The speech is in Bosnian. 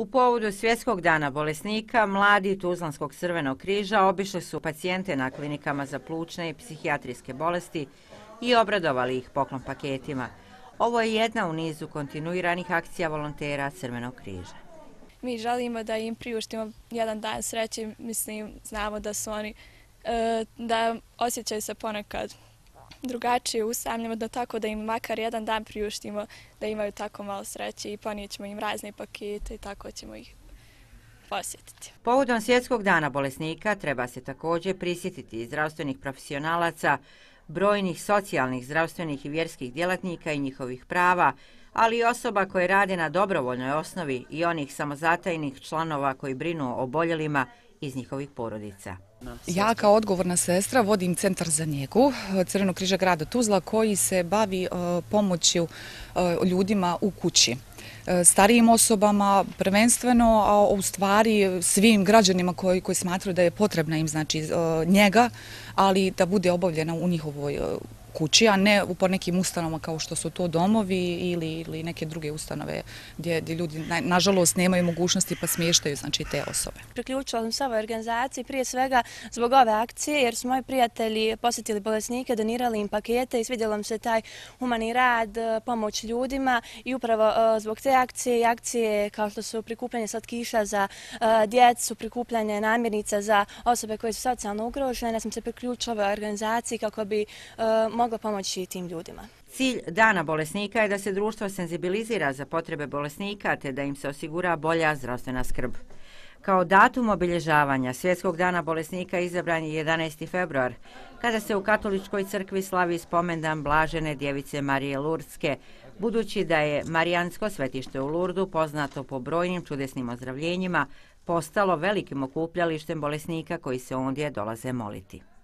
U povodu svjetskog dana bolesnika, mladi Tuzlanskog crvenog križa obišli su pacijente na klinikama za plučne i psihijatrijske bolesti i obradovali ih poklon paketima. Ovo je jedna u nizu kontinuiranih akcija volontera crvenog križa. Mi želimo da im priuštimo jedan dan sreće, mislim, znamo da su oni, e, da osjećaju se ponekad drugačije usamljamo da tako da im makar jedan dan priuštimo da imaju tako malo sreće i ponijećemo im razne pakete i tako ćemo ih posjetiti. Povodom svjetskog dana bolesnika treba se također prisjetiti zdravstvenih profesionalaca, brojnih socijalnih, zdravstvenih i vjerskih djelatnika i njihovih prava, ali i osoba koje rade na dobrovoljnoj osnovi i onih samozatajnih članova koji brinu o boljelima iz njihovih porodica. Ja kao odgovorna sestra vodim centar za njegu eh, Crvenog križa grada Tuzla koji se bavi eh, pomoću eh, ljudima u kući. Starijim osobama prvenstveno, a u stvari svim građanima koji smatruju da je potrebna im znači, njega, ali da bude obavljena u njihovoj kući, a ne u nekim ustanovama kao što su to domovi ili neke druge ustanove gdje ljudi, nažalost, nemaju mogućnosti pa smještaju znači, te osobe. Priključila sam se ovoj organizaciji prije svega zbog ove akcije jer su moji prijatelji posjetili bolesnike, donirali im pakete i svidjela mi se taj humani rad, e, pomoć ljudima i upravo e, zbog te akcije i akcije kao što su prikupljanje slatkiša za e, djecu, prikupljanje namirnica za osobe koje su socijalno ugrožene, Ja sam se priključila ovoj organizaciji kako bi mogla pomoći tim ljudima. Cilj Dana bolesnika je da se društvo senzibilizira za potrebe bolesnika te da im se osigura bolja zdravstvena skrb. Kao datum obilježavanja Svjetskog dana bolesnika izabran je 11. februar, kada se u katoličkoj crkvi slavi spomendan blažene djevice Marije Lurdske, budući da je Marijansko svetište u Lurdu poznato po brojnim čudesnim ozdravljenjima, postalo velikim okupljalištem bolesnika koji se ondje dolaze moliti.